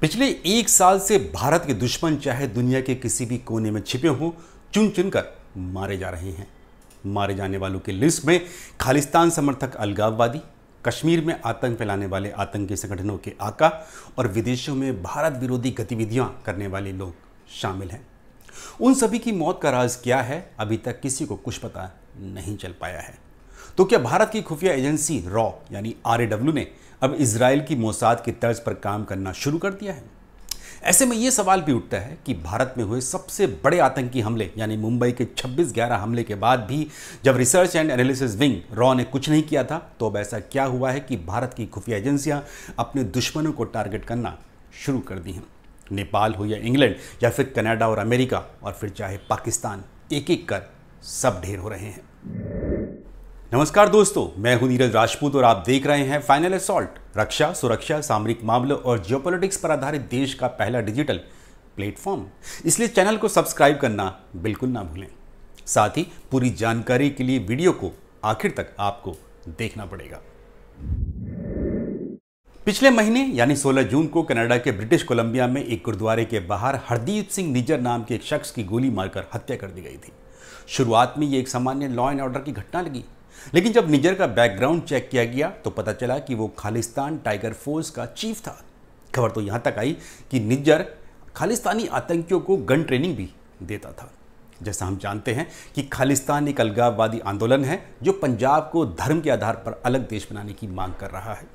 पिछले एक साल से भारत के दुश्मन चाहे दुनिया के किसी भी कोने में छिपे हों चुन चुन कर मारे जा रहे हैं मारे जाने वालों की लिस्ट में खालिस्तान समर्थक अलगाववादी कश्मीर में आतंक फैलाने वाले आतंकी संगठनों के आका और विदेशों में भारत विरोधी गतिविधियां करने वाले लोग शामिल हैं उन सभी की मौत का राज क्या है अभी तक किसी को कुछ पता नहीं चल पाया है तो क्या भारत की खुफिया एजेंसी रॉ यानी आर ने अब इसराइल की मोसाद की तर्ज पर काम करना शुरू कर दिया है ऐसे में ये सवाल भी उठता है कि भारत में हुए सबसे बड़े आतंकी हमले यानी मुंबई के 26 ग्यारह हमले के बाद भी जब रिसर्च एंड एनालिसिस विंग रॉ ने कुछ नहीं किया था तो अब ऐसा क्या हुआ है कि भारत की खुफिया एजेंसियां अपने दुश्मनों को टारगेट करना शुरू कर दी हैं नेपाल हो या इंग्लैंड या फिर कनाडा और अमेरिका और फिर चाहे पाकिस्तान एक एक कर सब ढेर हो रहे हैं नमस्कार दोस्तों मैं हूं नीरज राजपूत और आप देख रहे हैं फाइनल असॉल्ट रक्षा सुरक्षा सामरिक मामलों और जियोपॉलिटिक्स पर आधारित देश का पहला डिजिटल प्लेटफॉर्म इसलिए चैनल को सब्सक्राइब करना बिल्कुल ना भूलें साथ ही पूरी जानकारी के लिए वीडियो को आखिर तक आपको देखना पड़ेगा पिछले महीने यानी 16 जून को कनाडा के ब्रिटिश कोलंबिया में एक गुरुद्वारे के बाहर हरदीप सिंह निजर नाम के एक शख्स की गोली मारकर हत्या कर दी गई थी शुरुआत में यह एक सामान्य लॉ एंड ऑर्डर की घटना लगी लेकिन जब निजर का बैकग्राउंड चेक किया गया तो पता चला कि वो खालिस्तान टाइगर फोर्स का चीफ था खबर तो यहाँ तक आई कि निज्जर खालिस्तानी आतंकियों को गन ट्रेनिंग भी देता था जैसा हम जानते हैं कि खालिस्तान एक अलगाववादी आंदोलन है जो पंजाब को धर्म के आधार पर अलग देश बनाने की मांग कर रहा है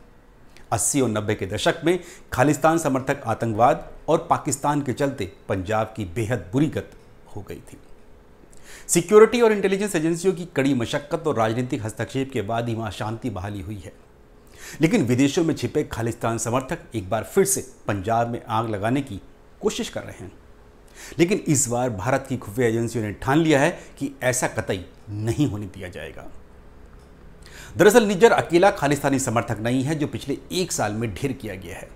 अस्सी और नब्बे के दशक में खालिस्तान समर्थक आतंकवाद और पाकिस्तान के चलते पंजाब की बेहद बुरी गत हो गई थी सिक्योरिटी और इंटेलिजेंस एजेंसियों की कड़ी मशक्कत और राजनीतिक हस्तक्षेप के बाद ही वहां शांति बहाली हुई है लेकिन विदेशों में छिपे खालिस्तान समर्थक एक बार फिर से पंजाब में आग लगाने की कोशिश कर रहे हैं लेकिन इस बार भारत की खुफिया एजेंसियों ने ठान लिया है कि ऐसा कतई नहीं होने दिया जाएगा दरअसल निज्जर अकेला खालिस्तानी समर्थक नहीं है जो पिछले एक साल में ढेर किया गया है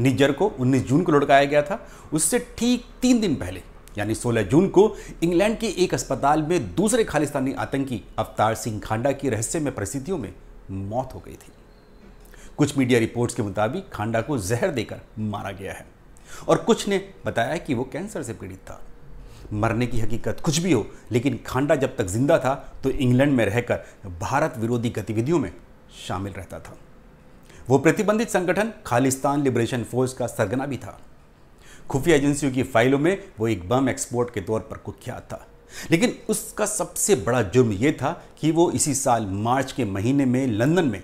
निज्जर को 19 जून को लुटकाया गया था उससे ठीक तीन दिन पहले यानी 16 जून को इंग्लैंड के एक अस्पताल में दूसरे खालिस्तानी आतंकी अवतार सिंह खांडा की रहस्यमय परिस्थितियों में मौत हो गई थी कुछ मीडिया रिपोर्ट्स के मुताबिक खांडा को जहर देकर मारा गया है और कुछ ने बताया कि वो कैंसर से पीड़ित था मरने की हकीकत कुछ भी हो लेकिन खांडा जब तक जिंदा था तो इंग्लैंड में रहकर भारत विरोधी गतिविधियों में शामिल रहता था वो प्रतिबंधित संगठन खालिस्तान लिबरेशन फोर्स का सरगना भी था खुफिया एजेंसियों की फाइलों में वो एक बम एक्सपोर्ट के तौर पर कुख्यात था लेकिन उसका सबसे बड़ा जुर्म यह था कि वो इसी साल मार्च के महीने में लंदन में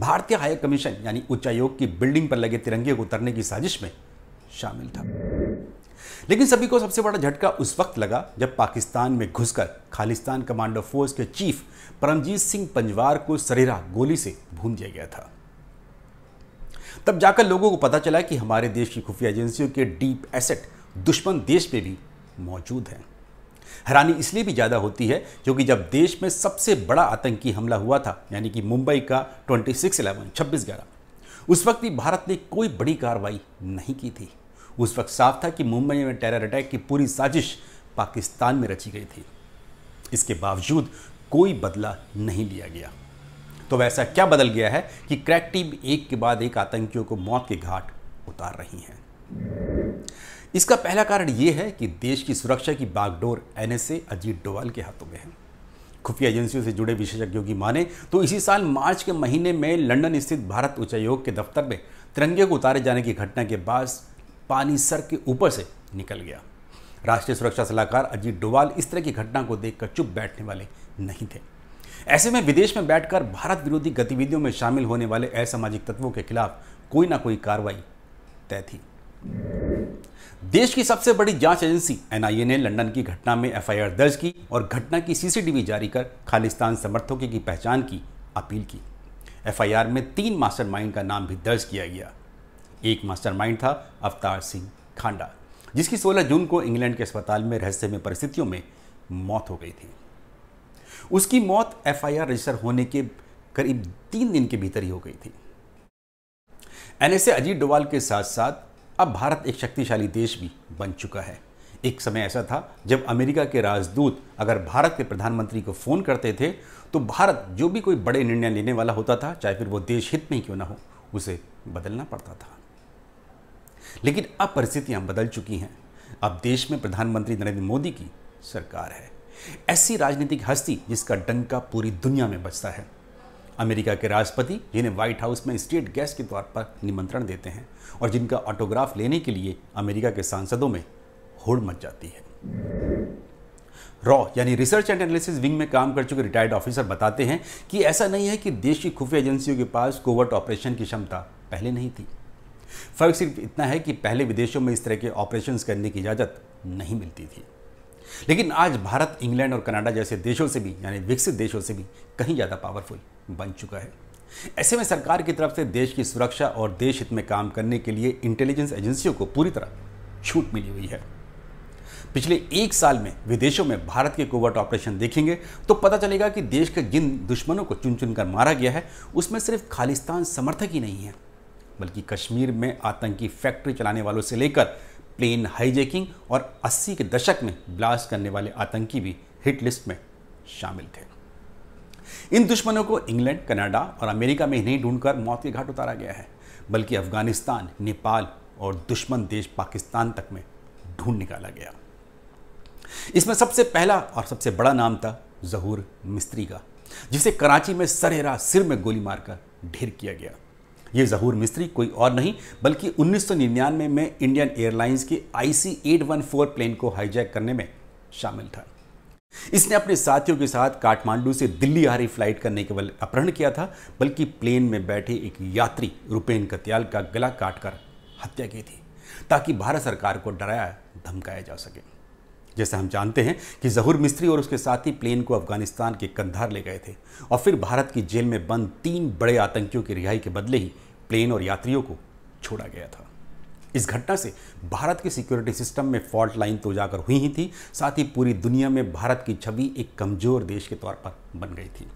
भारतीय हाई कमीशन यानी उच्चायोग की बिल्डिंग पर लगे तिरंगे को उतरने की साजिश में शामिल था लेकिन सभी को सबसे बड़ा झटका उस वक्त लगा जब पाकिस्तान में घुसकर खालिस्तान कमांडो फोर्स के चीफ परमजीत सिंह पंजवार को सरेरा गोली से भून दिया गया था तब जाकर लोगों को पता चला कि हमारे देश की खुफिया एजेंसियों के डीप एसेट दुश्मन देश में भी मौजूद हैं हैरानी इसलिए भी ज़्यादा होती है क्योंकि जब देश में सबसे बड़ा आतंकी हमला हुआ था यानी कि मुंबई का ट्वेंटी सिक्स इलेवन छब्बीस ग्यारह उस वक्त भी भारत ने कोई बड़ी कार्रवाई नहीं की थी उस वक्त साफ था कि मुंबई में टेरर अटैक की पूरी साजिश पाकिस्तान में रची गई थी इसके बावजूद कोई बदला नहीं लिया गया तो वैसा क्या बदल गया है कि क्रैक टीम एक के बाद एक आतंकियों को मौत के घाट उतार रही है इसका पहला कारण यह है कि देश की सुरक्षा की बागडोर एनएसए अजीत डोवाल के हाथों में है खुफिया एजेंसियों से जुड़े विशेषज्ञों की माने तो इसी साल मार्च के महीने में लंदन स्थित भारत उच्चायोग के दफ्तर में तिरंगे को उतारे जाने की घटना के बाद पानी सर के ऊपर से निकल गया राष्ट्रीय सुरक्षा सलाहकार अजीत डोवाल इस तरह की घटना को देखकर चुप बैठने वाले नहीं थे ऐसे में विदेश में बैठकर भारत विरोधी गतिविधियों में शामिल होने वाले असामाजिक तत्वों के खिलाफ कोई ना कोई कार्रवाई तय थी देश की सबसे बड़ी जांच एजेंसी एनआईए ने लंदन की घटना में एफआईआर दर्ज की और घटना की सीसीटीवी जारी कर खालिस्तान समर्थकों की पहचान की अपील की एफआईआर में तीन मास्टरमाइंड का नाम भी दर्ज किया गया एक मास्टरमाइंड था अवतार सिंह खांडा जिसकी 16 जून को इंग्लैंड के अस्पताल में रहस्यमय परिस्थितियों में मौत हो गई थी उसकी मौत एफआईआर रजिस्टर होने के करीब तीन दिन के भीतर ही हो गई थी एनएसए अजीत डोवाल के साथ साथ अब भारत एक शक्तिशाली देश भी बन चुका है एक समय ऐसा था जब अमेरिका के राजदूत अगर भारत के प्रधानमंत्री को फ़ोन करते थे तो भारत जो भी कोई बड़े निर्णय लेने वाला होता था चाहे फिर वो देश हित में ही क्यों ना हो उसे बदलना पड़ता था लेकिन अब परिस्थितियां बदल चुकी हैं अब देश में प्रधानमंत्री नरेंद्र मोदी की सरकार है ऐसी राजनीतिक हस्ती जिसका डंका पूरी दुनिया में बचता है अमेरिका के राष्ट्रपति जिन्हें व्हाइट हाउस में स्टेट गेस्ट के तौर पर निमंत्रण देते हैं और जिनका ऑटोग्राफ लेने के लिए अमेरिका के सांसदों में होड़ मच जाती है रॉ यानी रिसर्च एंड एनालिसिस विंग में काम कर चुके रिटायर्ड ऑफिसर बताते हैं कि ऐसा नहीं है कि देश की खुफिया एजेंसियों के पास कोवर्ट ऑपरेशन की क्षमता पहले नहीं थी फर्क सिर्फ इतना है कि पहले विदेशों में इस तरह के ऑपरेशन करने की इजाज़त नहीं मिलती थी लेकिन आज भारत इंग्लैंड और कनाडा जैसे देशों से भी यानी विकसित देशों से भी कहीं ज़्यादा पावरफुल बन चुका है ऐसे में सरकार की तरफ से देश की सुरक्षा और देश हित में काम करने के लिए इंटेलिजेंस एजेंसियों को पूरी तरह छूट मिली हुई है पिछले एक साल में विदेशों में भारत के कोवर्ट ऑपरेशन देखेंगे तो पता चलेगा कि देश के जिन दुश्मनों को चुन चुनकर मारा गया है उसमें सिर्फ खालिस्तान समर्थक ही नहीं है बल्कि कश्मीर में आतंकी फैक्ट्री चलाने वालों से लेकर प्लेन हाईजेकिंग और 80 के दशक में ब्लास्ट करने वाले आतंकी भी हिट लिस्ट में शामिल थे इन दुश्मनों को इंग्लैंड कनाडा और अमेरिका में ही नहीं ढूंढकर मौत के घाट उतारा गया है बल्कि अफगानिस्तान नेपाल और दुश्मन देश पाकिस्तान तक में ढूंढ निकाला गया इसमें सबसे पहला और सबसे बड़ा नाम था जहूर मिस्त्री का जिसे कराची में सरेरा सिर में गोली मारकर ढेर किया गया ये जहूर मिस्त्री कोई और नहीं बल्कि 1999 में इंडियन एयरलाइंस की आईसी 814 प्लेन को हाईजैक करने में शामिल था इसने अपने साथियों के साथ काठमांडू से दिल्ली आ रही फ्लाइट का नहीं केवल अपहरण किया था बल्कि प्लेन में बैठे एक यात्री रुपेन कत्याल का गला काटकर हत्या की थी ताकि भारत सरकार को डराया धमकाया जा सके जैसा हम जानते हैं कि जहूर मिस्त्री और उसके साथी प्लेन को अफगानिस्तान के कंधार ले गए थे और फिर भारत की जेल में बंद तीन बड़े आतंकियों की रिहाई के बदले ही प्लेन और यात्रियों को छोड़ा गया था इस घटना से भारत के सिक्योरिटी सिस्टम में फॉल्ट लाइन तो उजागर हुई ही थी साथ ही पूरी दुनिया में भारत की छवि एक कमजोर देश के तौर पर बन गई थी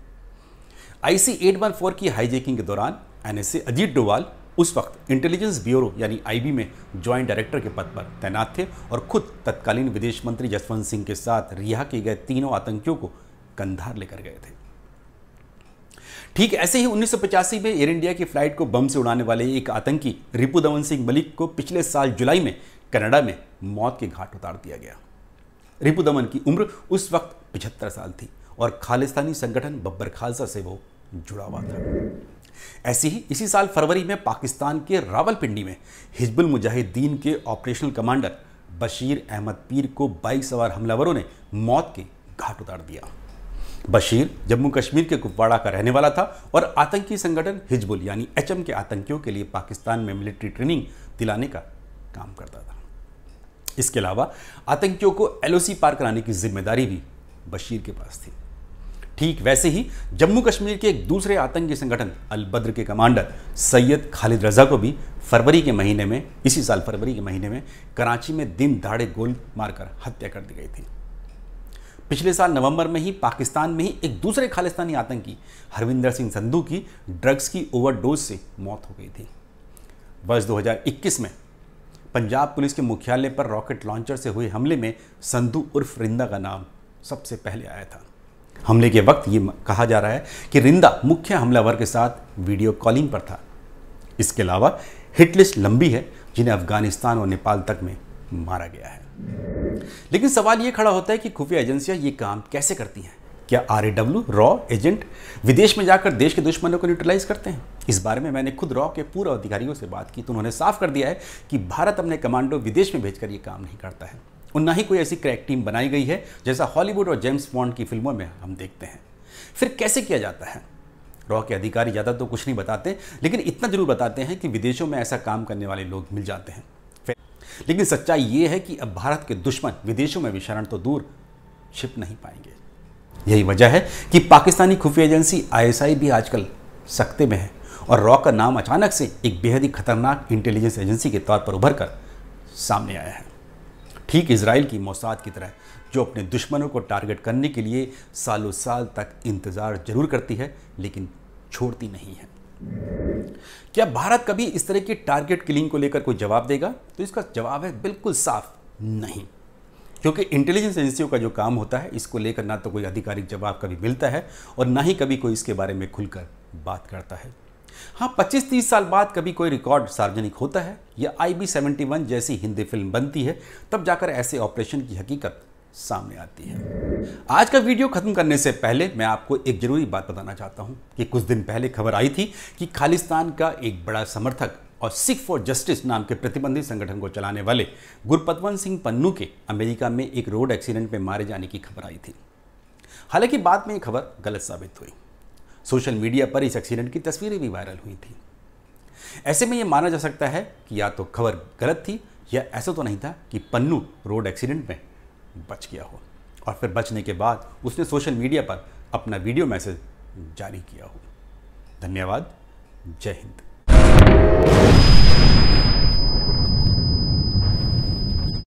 आईसी 814 की हाईजेकिंग के दौरान एनएसए अजीत डोवाल उस वक्त इंटेलिजेंस ब्यूरो यानी आईबी में ज्वाइंट डायरेक्टर के पद पर तैनात थे और खुद तत्कालीन विदेश मंत्री जसवंत सिंह के साथ रिहा किए गए तीनों आतंकियों को कंधार लेकर गए थे ठीक ऐसे ही उन्नीस में एयर इंडिया की फ्लाइट को बम से उड़ाने वाले एक आतंकी रिपू दमन सिंह मलिक को पिछले साल जुलाई में कनाडा में मौत के घाट उतार दिया गया रिपू दमन की उम्र उस वक्त पिछहत्तर साल थी और खालिस्तानी संगठन बब्बर खालसा से वो जुड़ा हुआ था ऐसे ही इसी साल फरवरी में पाकिस्तान के रावलपिंडी में हिजबुल मुजाहिदीन के ऑपरेशनल कमांडर बशीर अहमद पीर को बाइक सवार हमलावरों ने मौत के घाट उतार दिया बशीर जम्मू कश्मीर के कुपवाड़ा का रहने वाला था और आतंकी संगठन हिजबुल यानी एचएम के आतंकियों के लिए पाकिस्तान में मिलिट्री ट्रेनिंग दिलाने का काम करता था इसके अलावा आतंकियों को एलओसी पार कराने की जिम्मेदारी भी बशीर के पास थी ठीक वैसे ही जम्मू कश्मीर के एक दूसरे आतंकी संगठन अलबद्र के कमांडर सैयद खालिद रजा को भी फरवरी के महीने में इसी साल फरवरी के महीने में कराची में दिन दाड़े गोल मारकर हत्या कर दी गई थी पिछले साल नवंबर में ही पाकिस्तान में ही एक दूसरे खालिस्तानी आतंकी हरविंदर सिंह संधू की ड्रग्स की ओवरडोज से मौत हो गई थी वर्ष 2021 में पंजाब पुलिस के मुख्यालय पर रॉकेट लॉन्चर से हुए हमले में संधू उर्फ रिंदा का नाम सबसे पहले आया था हमले के वक्त ये कहा जा रहा है कि रिंदा मुख्य हमलावर के साथ वीडियो कॉलिंग पर था इसके अलावा हिटलिस्ट लंबी है जिन्हें अफगानिस्तान और नेपाल तक में मारा गया है लेकिन सवाल ये खड़ा होता है कि खुफिया एजेंसियां ये काम कैसे करती हैं क्या आर रॉ एजेंट विदेश में जाकर देश के दुश्मनों को न्यूट्रलाइज करते हैं इस बारे में मैंने खुद रॉ के पूर्व अधिकारियों से बात की तो उन्होंने साफ कर दिया है कि भारत अपने कमांडो विदेश में भेजकर ये काम नहीं करता है और ना ही कोई ऐसी क्रैक टीम बनाई गई है जैसा हॉलीवुड और जेम्स बॉन्ड की फिल्मों में हम देखते हैं फिर कैसे किया जाता है रॉ के अधिकारी ज़्यादा तो कुछ नहीं बताते लेकिन इतना जरूर बताते हैं कि विदेशों में ऐसा काम करने वाले लोग मिल जाते हैं लेकिन सच्चाई ये है कि अब भारत के दुश्मन विदेशों में भी शरण तो दूर छिप नहीं पाएंगे यही वजह है कि पाकिस्तानी खुफिया एजेंसी आईएसआई भी आजकल सख्ते में है और रॉ का नाम अचानक से एक बेहद ही खतरनाक इंटेलिजेंस एजेंसी के तौर पर उभर कर सामने आया है ठीक इसराइल की मौसाद की तरह जो अपने दुश्मनों को टारगेट करने के लिए सालों साल तक इंतज़ार जरूर करती है लेकिन छोड़ती नहीं है क्या भारत कभी इस तरह की टारगेट किलिंग को लेकर कोई जवाब देगा तो इसका जवाब है बिल्कुल साफ नहीं क्योंकि इंटेलिजेंस एजेंसियों का जो काम होता है इसको लेकर ना तो कोई आधिकारिक जवाब कभी मिलता है और ना ही कभी कोई इसके बारे में खुलकर बात करता है हाँ 25-30 साल बाद कभी कोई रिकॉर्ड सार्वजनिक होता है या आई बी जैसी हिंदी फिल्म बनती है तब जाकर ऐसे ऑपरेशन की हकीकत सामने आती है आज का वीडियो खत्म करने से पहले मैं आपको एक जरूरी बात बताना चाहता हूं कि कुछ दिन पहले खबर आई थी कि खालिस्तान का एक बड़ा समर्थक और सिख फॉर जस्टिस नाम के प्रतिबंधित संगठन को चलाने वाले गुरपतवंत सिंह पन्नू के अमेरिका में एक रोड एक्सीडेंट में मारे जाने की खबर आई थी हालांकि बाद में यह खबर गलत साबित हुई सोशल मीडिया पर इस एक्सीडेंट की तस्वीरें भी वायरल हुई थी ऐसे में ये माना जा सकता है कि या तो खबर गलत थी या ऐसा तो नहीं था कि पन्नू रोड एक्सीडेंट में बच गया हो और फिर बचने के बाद उसने सोशल मीडिया पर अपना वीडियो मैसेज जारी किया हो धन्यवाद जय हिंद